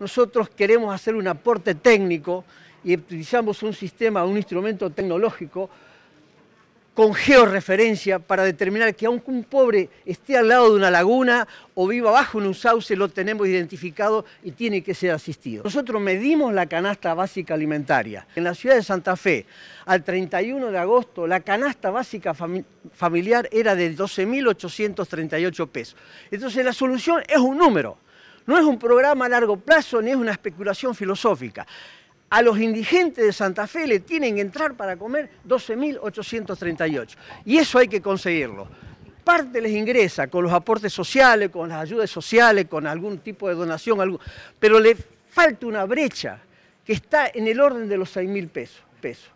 nosotros queremos hacer un aporte técnico y utilizamos un sistema, un instrumento tecnológico con georreferencia para determinar que aunque un pobre esté al lado de una laguna o viva bajo en un sauce, lo tenemos identificado y tiene que ser asistido. Nosotros medimos la canasta básica alimentaria. En la ciudad de Santa Fe, al 31 de agosto, la canasta básica familiar era de 12.838 pesos. Entonces la solución es un número. No es un programa a largo plazo ni es una especulación filosófica. A los indigentes de Santa Fe le tienen que entrar para comer 12.838. Y eso hay que conseguirlo. Parte les ingresa con los aportes sociales, con las ayudas sociales, con algún tipo de donación, pero le falta una brecha que está en el orden de los 6.000 pesos.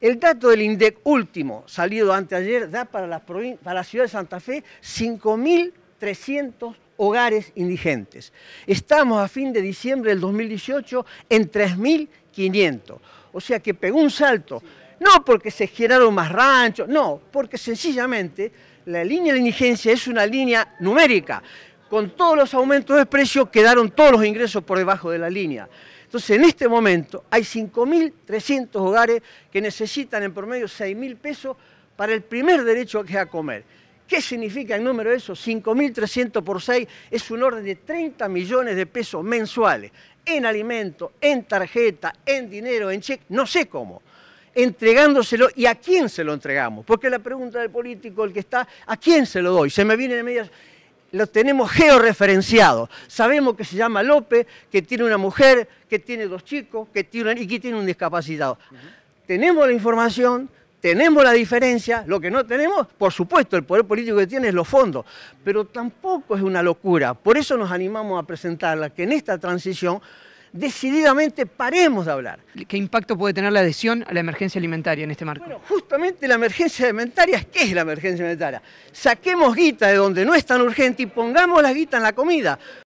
El dato del INDEC último, salido anteayer, da para la, para la ciudad de Santa Fe 5.300 hogares indigentes. Estamos a fin de diciembre del 2018 en 3.500. O sea que pegó un salto, no porque se generaron más ranchos, no, porque sencillamente la línea de indigencia es una línea numérica. Con todos los aumentos de precio quedaron todos los ingresos por debajo de la línea. Entonces, en este momento hay 5.300 hogares que necesitan en promedio 6.000 pesos para el primer derecho que es a comer. ¿Qué significa el número de eso? 5.300 por 6 es un orden de 30 millones de pesos mensuales en alimento, en tarjeta, en dinero, en cheque, no sé cómo. Entregándoselo y a quién se lo entregamos. Porque la pregunta del político, el que está, ¿a quién se lo doy? Se me viene de medias lo tenemos georreferenciado. Sabemos que se llama López, que tiene una mujer, que tiene dos chicos, que tiene, y que tiene un discapacitado. Tenemos la información, tenemos la diferencia, lo que no tenemos, por supuesto, el poder político que tiene es los fondos, pero tampoco es una locura. Por eso nos animamos a presentarla, que en esta transición decididamente paremos de hablar. ¿Qué impacto puede tener la adhesión a la emergencia alimentaria en este marco? Bueno, justamente la emergencia alimentaria, ¿qué es la emergencia alimentaria? Saquemos guita de donde no es tan urgente y pongamos la guita en la comida.